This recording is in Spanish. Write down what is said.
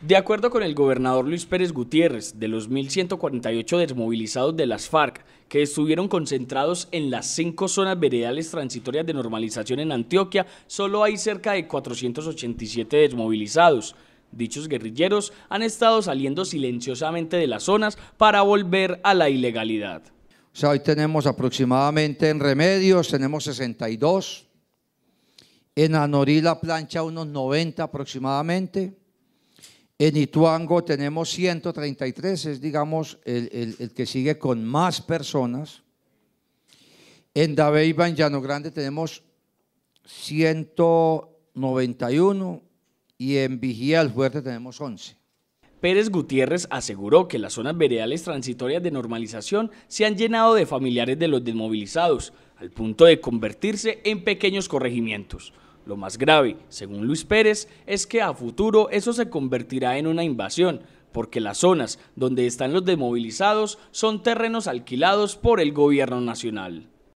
De acuerdo con el gobernador Luis Pérez Gutiérrez, de los 1.148 desmovilizados de las FARC que estuvieron concentrados en las cinco zonas veredales transitorias de normalización en Antioquia, solo hay cerca de 487 desmovilizados. Dichos guerrilleros han estado saliendo silenciosamente de las zonas para volver a la ilegalidad. sea, hoy tenemos aproximadamente en Remedios, tenemos 62, en Anorí la plancha unos 90 aproximadamente, en Ituango tenemos 133, es digamos el, que sigue con más personas. En Dabeiba, en Llano Grande, tenemos 191 y en Vigía del Fuerte tenemos 11. Pérez Gutiérrez aseguró que las zonas veredales transitorias de normalización se han llenado de familiares de los desmovilizados, al punto de convertirse en pequeños corregimientos. Lo más grave, según Luis Pérez, es que a futuro eso se convertirá en una invasión, porque las zonas donde están los demovilizados son terrenos alquilados por el gobierno nacional.